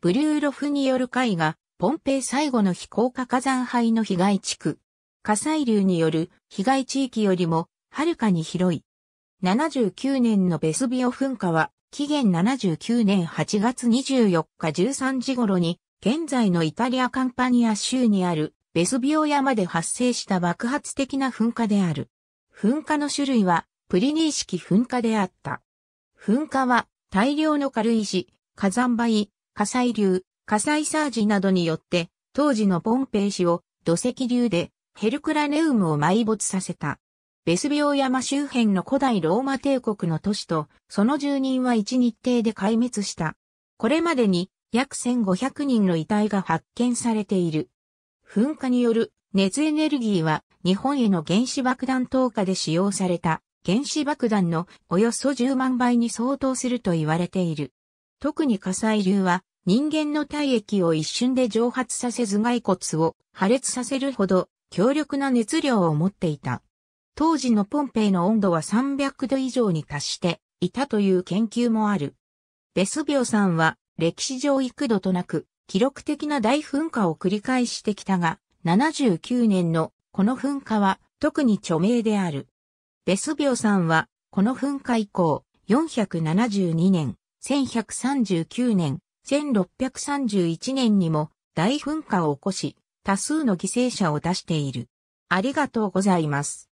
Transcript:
ブリューロフによる絵画、ポンペイ最後の非降下火山灰の被害地区。火砕流による被害地域よりも、はるかに広い。79年のベスビオ噴火は、期限79年8月24日13時頃に、現在のイタリアカンパニア州にあるベスビオ山で発生した爆発的な噴火である。噴火の種類は、プリニー式噴火であった。噴火は、大量の軽石、火山灰、火砕流、火砕サージなどによって、当時のポンペイ氏を土石流でヘルクラネウムを埋没させた。ベスビオ山周辺の古代ローマ帝国の都市と、その住人は一日程で壊滅した。これまでに約1500人の遺体が発見されている。噴火による熱エネルギーは日本への原子爆弾投下で使用された原子爆弾のおよそ10万倍に相当すると言われている。特に火砕流は人間の体液を一瞬で蒸発させず骸骨を破裂させるほど強力な熱量を持っていた。当時のポンペイの温度は300度以上に達していたという研究もある。ベスビオさんは歴史上幾度となく記録的な大噴火を繰り返してきたが、79年のこの噴火は特に著名である。ベスビオさんはこの噴火以降、472年、1139年、1631年にも大噴火を起こし、多数の犠牲者を出している。ありがとうございます。